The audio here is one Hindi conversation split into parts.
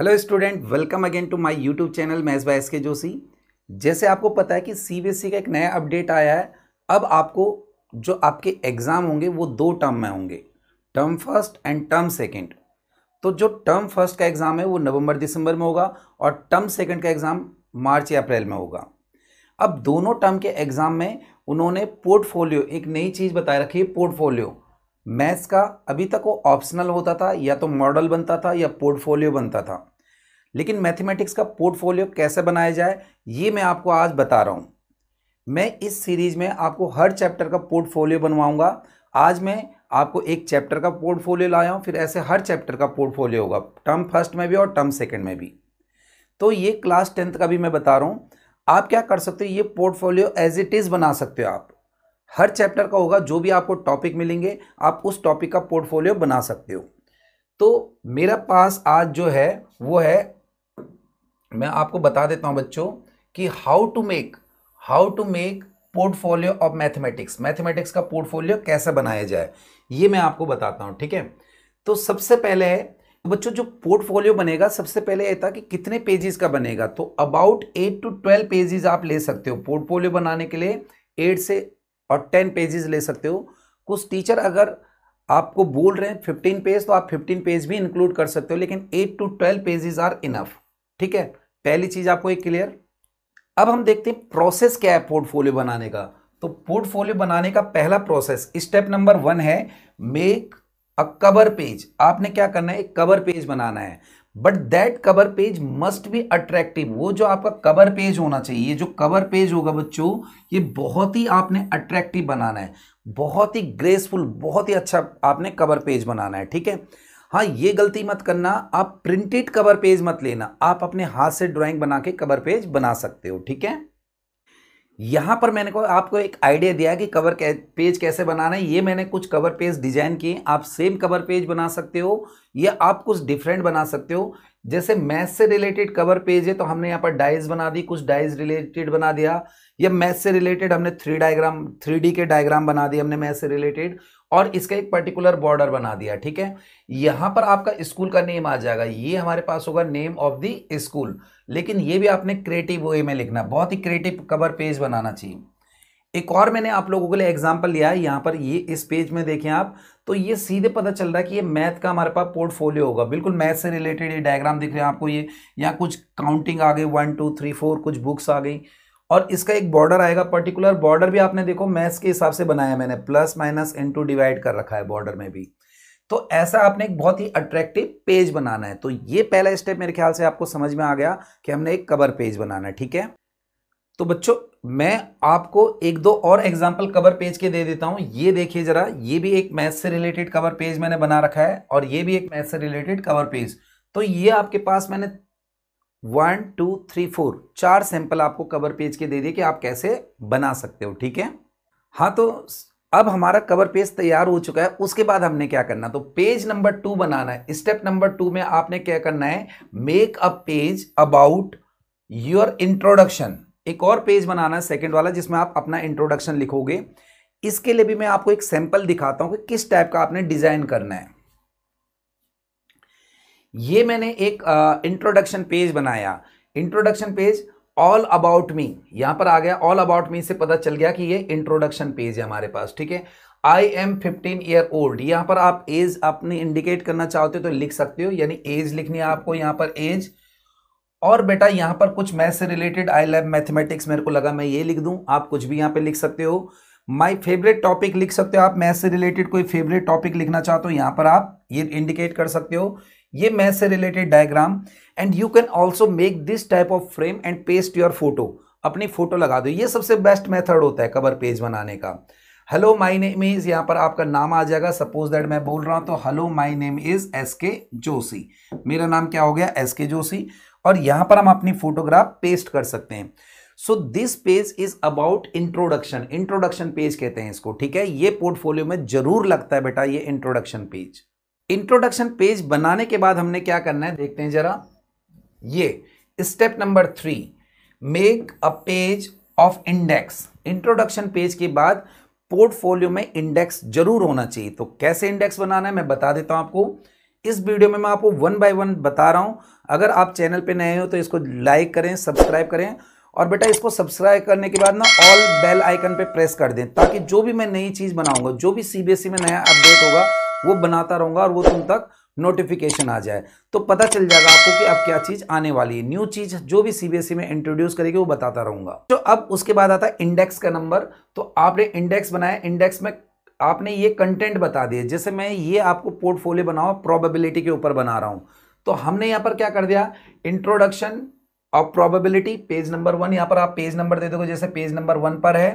hello student welcome again to my YouTube channel maths by S K Joshi जैसे आपको पता है कि सीबीएसई e का एक नया अपडेट आया है अब आपको जो आपके एग्ज़ाम होंगे वो दो टर्म में होंगे term first and term second तो जो टर्म फर्स्ट का एग्ज़ाम है वो नवंबर दिसंबर में होगा और टर्म सेकंड का एग्ज़ाम मार्च या अप्रैल में होगा अब दोनों टर्म के एग्ज़ाम में उन्होंने पोर्टफोलियो एक नई चीज़ बताए रखी है पोर्टफोलियो मैथ्स का अभी तक वो ऑप्शनल होता था या तो मॉडल बनता था या पोर्टफोलियो बनता था लेकिन मैथमेटिक्स का पोर्टफोलियो कैसे बनाया जाए ये मैं आपको आज बता रहा हूँ मैं इस सीरीज में आपको हर चैप्टर का पोर्टफोलियो बनवाऊँगा आज मैं आपको एक चैप्टर का पोर्टफोलियो लाया हूँ फिर ऐसे हर चैप्टर का पोर्टफोलियो होगा टर्म फर्स्ट में भी और टर्म सेकेंड में भी तो ये क्लास टेंथ का भी मैं बता रहा हूँ आप क्या कर सकते हो ये पोर्टफोलियो एज इट इज़ बना सकते हो आप हर चैप्टर का होगा जो भी आपको टॉपिक मिलेंगे आप उस टॉपिक का पोर्टफोलियो बना सकते हो तो मेरा पास आज जो है वो है मैं आपको बता देता हूँ बच्चों कि how to make how to make portfolio of mathematics mathematics का पोर्टफोलियो कैसे बनाया जाए ये मैं आपको बताता हूँ ठीक है तो सबसे पहले है बच्चों जो पोर्टफोलियो बनेगा सबसे पहले ये था कि कितने पेजेस का बनेगा तो about eight to twelve pages आप ले सकते हो पोर्टफोलियो बनाने के लिए एट से और टेन पेजेस ले सकते हो कुछ टीचर अगर आपको बोल रहे हैं फिफ्टीन पेज तो आप फिफ्टीन पेज भी इंक्लूड कर सकते हो लेकिन eight to twelve pages are enough ठीक है पहली चीज़ आपको एक क्लियर अब हम देखते हैं प्रोसेस क्या है पोर्टफोलियो बनाने का तो पोर्टफोलियो बनाने का पहला प्रोसेस स्टेप नंबर वन है मेक अ कवर पेज आपने क्या करना है एक कवर पेज बनाना है but that cover page must be attractive वो जो आपका कवर पेज होना चाहिए जो कवर पेज होगा बच्चों ये बहुत ही आपने अट्रैक्टिव बनाना है बहुत ही ग्रेसफुल बहुत ही अच्छा आपने कवर पेज बनाना है ठीक है हाँ ये गलती मत करना आप प्रिंटेड कवर पेज मत लेना आप अपने हाथ से ड्राइंग बना के कवर पेज बना सकते हो ठीक है यहाँ पर मैंने को आपको एक आइडिया दिया कि कवर कै, पेज कैसे बनाना है ये मैंने कुछ कवर पेज डिजाइन किए आप सेम कवर पेज बना सकते हो या आप कुछ डिफरेंट बना सकते हो जैसे मैथ से रिलेटेड कवर पेज है तो हमने यहाँ पर डाइज बना दी कुछ डाइज रिलेटेड बना दिया या मैथ से रिलेटेड हमने थ्री डायग्राम थ्री के डायग्राम बना दिए हमने मैथ से रिलेटेड और इसका एक पर्टिकुलर बॉर्डर बना दिया ठीक है यहां पर आपका स्कूल का नेम आ जाएगा ये हमारे पास होगा नेम ऑफ द स्कूल लेकिन ये भी आपने क्रिएटिव वे में लिखना बहुत ही क्रिएटिव कवर पेज बनाना चाहिए एक और मैंने आप लोगों के लिए एग्जाम्पल लिया है यहाँ पर ये इस पेज में देखें आप तो ये सीधे पता चल रहा है कि ये मैथ का हमारे पास पोर्टफोलियो होगा बिल्कुल मैथ से रिलेटेड ये डायग्राम दिख रहे हैं आपको ये यहाँ कुछ काउंटिंग आ गई वन टू थ्री फोर कुछ बुक्स आ गई और इसका एक बॉर्डर आएगा पर्टिकुलर बॉर्डर भी आपने देखो मैथ्स के हिसाब से बनाया मैंने plus minus into divide कर रखा है बॉर्डर में भी तो ऐसा आपने एक बहुत ही अट्रैक्टिव पेज बनाना है तो ये पहला स्टेप मेरे ख्याल से आपको समझ में आ गया कि हमने एक कवर पेज बनाना है ठीक है तो बच्चों मैं आपको एक दो और एग्जाम्पल कवर पेज के दे देता हूं ये देखिए जरा ये भी एक मैथ से रिलेटेड कवर पेज मैंने बना रखा है और ये भी एक मैथ से रिलेटेड कवर पेज तो ये आपके पास मैंने वन टू थ्री फोर चार सैंपल आपको कवर पेज के दे दिए कि आप कैसे बना सकते हो ठीक है हाँ तो अब हमारा कवर पेज तैयार हो चुका है उसके बाद हमने क्या करना तो पेज नंबर टू बनाना है स्टेप नंबर टू में आपने क्या करना है make a page about your introduction एक और पेज बनाना है सेकेंड वाला जिसमें आप अपना इंट्रोडक्शन लिखोगे इसके लिए भी मैं आपको एक सैंपल दिखाता हूँ कि किस टाइप का आपने डिज़ाइन करना है ये मैंने एक इंट्रोडक्शन पेज बनाया introduction page all about me यहां पर आ गया ऑल अबाउट मी से पता चल गया कि ये इंट्रोडक्शन पेज है हमारे पास ठीक है I am fifteen year old यहां पर आप एज अपनी इंडिकेट करना चाहते हो तो लिख सकते हो यानी एज लिखनी है आपको यहां पर एज और बेटा यहां पर कुछ मैथ से रिलेटेड आई लैब मैथमेटिक्स मेरे को लगा मैं ये लिख दूं आप कुछ भी यहां पे लिख सकते हो माय फेवरेट टॉपिक लिख सकते हो आप मैथ से रिलेटेड कोई फेवरेट टॉपिक लिखना चाहते हो यहां पर आप ये इंडिकेट कर सकते हो ये मैथ से related diagram and you can also make this type of frame and paste your photo अपनी फोटो लगा दो ये सबसे बेस्ट मेथड होता है कवर पेज बनाने का हेलो माई नेम इज़ यहाँ पर आपका नाम आ जाएगा सपोज दैट मैं बोल रहा हूँ तो hello my name is S K Joshi मेरा नाम क्या हो गया एस के जोशी और यहाँ पर हम अपनी फोटोग्राफ पेस्ट कर सकते हैं so this page is about introduction introduction page कहते हैं इसको ठीक है ये पोर्टफोलियो में जरूर लगता है बेटा ये इंट्रोडक्शन पेज इंट्रोडक्शन पेज बनाने के बाद हमने क्या करना है देखते हैं जरा ये step number three make a page of index introduction page के बाद पोर्टफोलियो में इंडेक्स जरूर होना चाहिए तो कैसे इंडेक्स बनाना है मैं बता देता हूं आपको इस वीडियो में मैं आपको वन बाय वन बता रहा हूं अगर आप चैनल पे नए हो तो इसको लाइक करें सब्सक्राइब करें और बेटा इसको सब्सक्राइब करने के बाद ना ऑल बेल आइकन पे प्रेस कर दें ताकि जो भी मैं नई चीज़ बनाऊंगा जो भी सीबीएसई e में नया अपडेट होगा वो बनाता रहूंगा और वो तुम तक नोटिफिकेशन आ जाए तो पता चल जाएगा आपको कि अब क्या चीज़ आने वाली है न्यू चीज़ जो भी सीबीएसई e में इंट्रोड्यूस करेगी वो बताता रहूंगा तो अब उसके बाद आता है इंडेक्स का नंबर तो आपने इंडेक्स बनाया इंडेक्स में आपने ये कंटेंट बता दिए जैसे मैं ये आपको पोर्टफोलियो बनाऊ प्रोबेबिलिटी के ऊपर बना रहा हूं तो हमने यहां पर क्या कर दिया introduction of probability page number one यहां पर आप पेज नंबर दे दोगे जैसे पेज नंबर वन पर है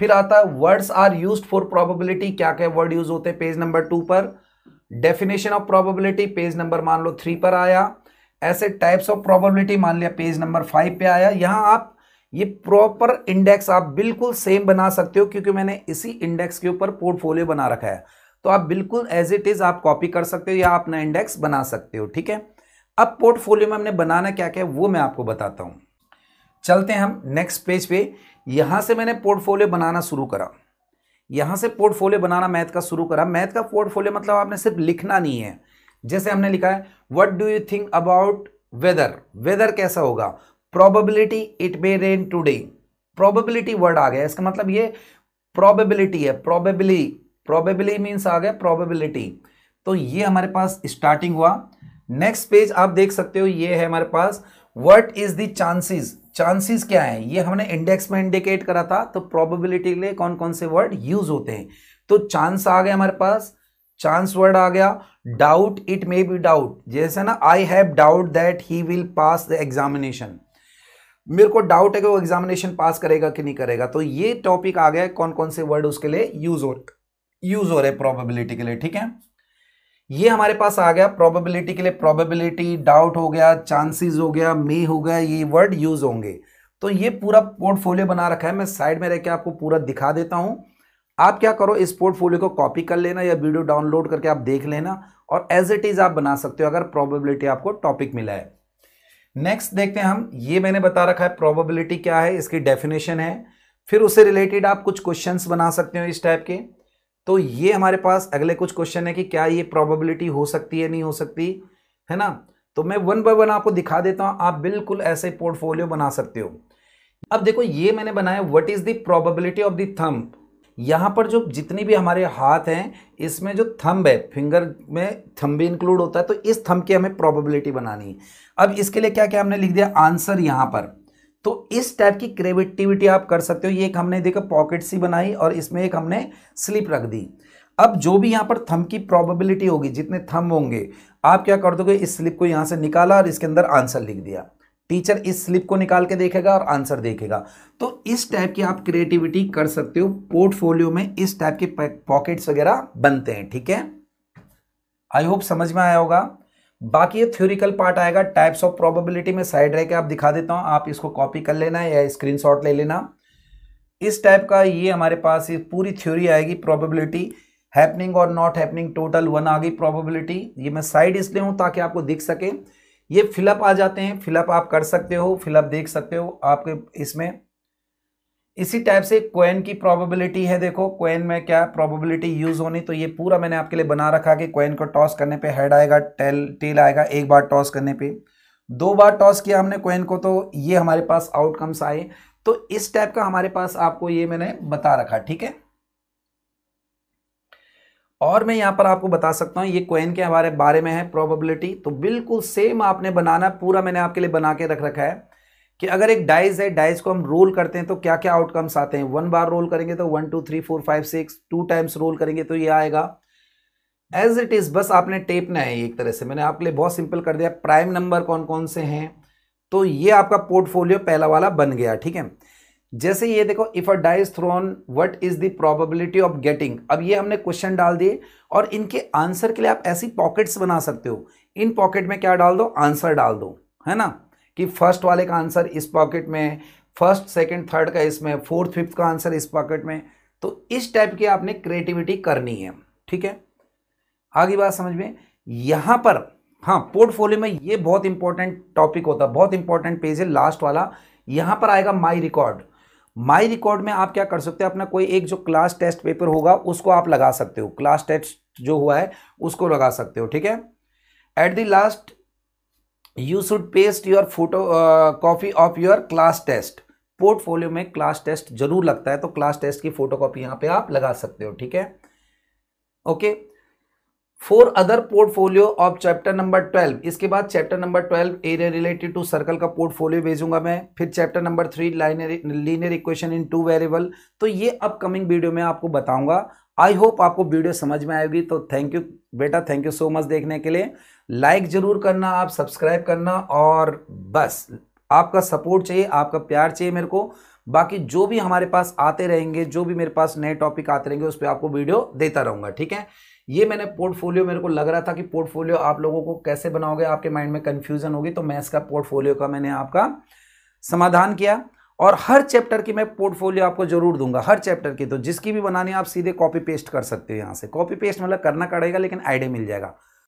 फिर आता है words are use for probability क्या क्या वर्ड यूज होते हैं पेज नंबर टू पर definition of probability page number मान लो थ्री पर आया ऐसे टाइप्स ऑफ प्रोबेबिलिटी मान लिया पेज नंबर फाइव पे आया यहां आप ये प्रॉपर इंडेक्स आप बिल्कुल सेम बना सकते हो क्योंकि मैंने इसी इंडेक्स के ऊपर पोर्टफोलियो बना रखा है तो आप बिल्कुल एज इट इज़ आप कॉपी कर सकते हो या आप अपना इंडेक्स बना सकते हो ठीक है अब पोर्टफोलियो में हमने बनाना क्या क्या है वो मैं आपको बताता हूं चलते हैं हम नेक्स्ट पेज पे यहाँ से मैंने पोर्टफोलियो बनाना शुरू करा यहाँ से पोर्टफोलियो बनाना मैथ का शुरू करा मैथ का पोर्टफोलियो मतलब आपने सिर्फ लिखना नहीं है जैसे हमने लिखा है what do you think about weather weather कैसा होगा probability it may rain today probability word आ गया इसका मतलब ये प्रोबेबिलिटी है प्रोबेबिली प्रॉबेबिली मीन्स आ गया प्रोबेबिलिटी तो ये हमारे पास स्टार्टिंग हुआ नेक्स्ट पेज आप देख सकते हो ये है हमारे पास what is the chances chances क्या है ये हमने इंडेक्स में इंडिकेट करा था तो प्रोबेबिलिटी के लिए कौन कौन से वर्ड यूज होते हैं तो चांस आ गए हमारे पास चांस वर्ड आ गया doubt it may be doubt जैसे ना I have doubt that he will pass the examination मेरे को डाउट है कि वो एग्जामिनेशन पास करेगा कि नहीं करेगा तो ये टॉपिक आ गया कौन कौन से वर्ड उसके लिए यूज हो यूज हो रहे प्रोबेबिलिटी के लिए ठीक है ये हमारे पास आ गया प्रोबेबिलिटी के लिए प्रोबेबिलिटी डाउट हो गया चांसेस हो गया मे हो गया ये वर्ड यूज होंगे तो ये पूरा पोर्टफोलियो बना रखा है मैं साइड में रह के आपको पूरा दिखा देता हूँ आप क्या करो इस पोर्टफोलियो को कॉपी कर लेना या वीडियो डाउनलोड करके आप देख लेना और एज इट इज आप बना सकते हो अगर प्रोबेबिलिटी आपको टॉपिक मिला है नेक्स्ट देखते हैं हम ये मैंने बता रखा है प्रोबेबिलिटी क्या है इसकी डेफिनेशन है फिर उससे रिलेटेड आप कुछ क्वेश्चंस बना सकते हो इस टाइप के तो ये हमारे पास अगले कुछ क्वेश्चन है कि क्या ये प्रोबेबिलिटी हो सकती है नहीं हो सकती है ना तो मैं वन बाय वन आपको दिखा देता हूँ आप बिल्कुल ऐसे पोर्टफोलियो बना सकते हो अब देखो ये मैंने बनाया what is the probability of the thumb यहाँ पर जो जितनी भी हमारे हाथ हैं इसमें जो थंब है फिंगर में थंब भी इंक्लूड होता है तो इस थंब की हमें प्रोबेबिलिटी बनानी है अब इसके लिए क्या क्या हमने लिख दिया आंसर यहाँ पर तो इस टाइप की क्रिएटिविटी आप कर सकते हो ये एक हमने देखा पॉकेट सी बनाई और इसमें एक हमने स्लिप रख दी अब जो भी यहाँ पर थम की प्रोबेबिलिटी होगी जितने थम होंगे आप क्या कर दोगे इस स्लिप को यहाँ से निकाला और इसके अंदर आंसर लिख दिया टीचर इस स्लिप को निकाल के देखेगा और आंसर देखेगा तो इस टाइप की आप क्रिएटिविटी कर सकते हो पोर्टफोलियो में इस टाइप के पॉकेट्स वगैरह बनते हैं ठीक है आई होप समझ में आया होगा बाकी ये थ्योरिकल पार्ट आएगा टाइप्स ऑफ प्रोबेबिलिटी में साइड रह के आप दिखा देता हूँ आप इसको कॉपी कर लेना या स्क्रीनशॉट ले लेना इस टाइप का ये हमारे पास ये पूरी थ्योरी आएगी प्रोबेबिलिटी हैपनिंग और नॉट हैपनिंग टोटल वन आ गई प्रोबेबिलिटी ये मैं साइड इसलिए हूँ ताकि आपको दिख सके ये फिलअप आ जाते हैं फिलअप आप कर सकते हो फिलअप देख सकते हो आपके इसमें इसी टाइप से क्वेन की प्रोबेबिलिटी है देखो क्वेन में क्या प्रोबेबिलिटी यूज होनी तो ये पूरा मैंने आपके लिए बना रखा कि क्वेन को टॉस करने पे हेड आएगा टेल टेल आएगा एक बार टॉस करने पे दो बार टॉस किया हमने क्वेन को तो ये हमारे पास आउटकम्स आए तो इस टाइप का हमारे पास आपको ये मैंने बता रखा ठीक है और मैं यहाँ पर आपको बता सकता हूँ ये क्वेन के हमारे बारे में है प्रोबेबिलिटी तो बिल्कुल सेम आपने बनाना पूरा मैंने आपके लिए बना के रख रखा है कि अगर एक डाइज है डाइज को हम रोल करते हैं तो क्या क्या आउटकम्स आते हैं वन बार रोल करेंगे तो one two three four five six two times roll करेंगे तो ये आएगा एज इट इज़ बस आपने टेपना है एक तरह से मैंने आपके लिए बहुत सिंपल कर दिया प्राइम नंबर कौन कौन से हैं तो ये आपका पोर्टफोलियो पहला वाला बन गया ठीक है जैसे ये देखो if a dies thrown what is the probability of getting अब ये हमने क्वेश्चन डाल दिए और इनके आंसर के लिए आप ऐसी पॉकेट्स बना सकते हो इन पॉकेट में क्या डाल दो आंसर डाल दो है ना कि फर्स्ट वाले का आंसर इस पॉकेट में है फर्स्ट सेकंड थर्ड का इसमें फोर्थ फिफ्थ का आंसर इस पॉकेट में तो इस टाइप की आपने क्रिएटिविटी करनी है ठीक है आगे बात समझ में यहाँ पर हाँ पोर्टफोलियो में ये बहुत इंपॉर्टेंट टॉपिक होता है बहुत इंपॉर्टेंट पेज है लास्ट वाला यहाँ पर आएगा माई रिकॉर्ड माई रिकॉर्ड में आप क्या कर सकते हो अपना कोई एक जो क्लास टेस्ट पेपर होगा उसको आप लगा सकते हो क्लास टेस्ट जो हुआ है उसको लगा सकते हो ठीक है at the last you should paste your photocopy of your class test portfolio में क्लास टेस्ट जरूर लगता है तो क्लास टेस्ट की फोटो कॉपी यहां पर आप लगा सकते हो ठीक है okay for other portfolio of chapter number twelve इसके बाद chapter number twelve area related to circle का पोर्टफोलियो भेजूंगा मैं फिर chapter number three liner linear equation in two variable तो ये अपकमिंग वीडियो में आपको बताऊंगा आई होप आपको वीडियो समझ में आएगी तो थैंक यू बेटा थैंक यू सो मच देखने के लिए लाइक ज़रूर करना आप सब्सक्राइब करना और बस आपका सपोर्ट चाहिए आपका प्यार चाहिए मेरे को बाकी जो भी हमारे पास आते रहेंगे जो भी मेरे पास नए टॉपिक आते रहेंगे उस पर आपको वीडियो देता रहूँगा ठीक है ये मैंने पोर्टफोलियो मेरे को लग रहा था कि पोर्टफोलियो आप लोगों को कैसे बनाओगे आपके माइंड में कन्फ्यूज़न होगी तो मैं इसका पोर्टफोलियो का मैंने आपका समाधान किया और हर चैप्टर की मैं पोर्टफोलियो आपको जरूर दूंगा हर चैप्टर की तो जिसकी भी बनानी आप सीधे कॉपी पेस्ट कर सकते हो यहाँ से कॉपी पेस्ट मतलब करना पड़ेगा लेकिन आइडिया मिल जाएगा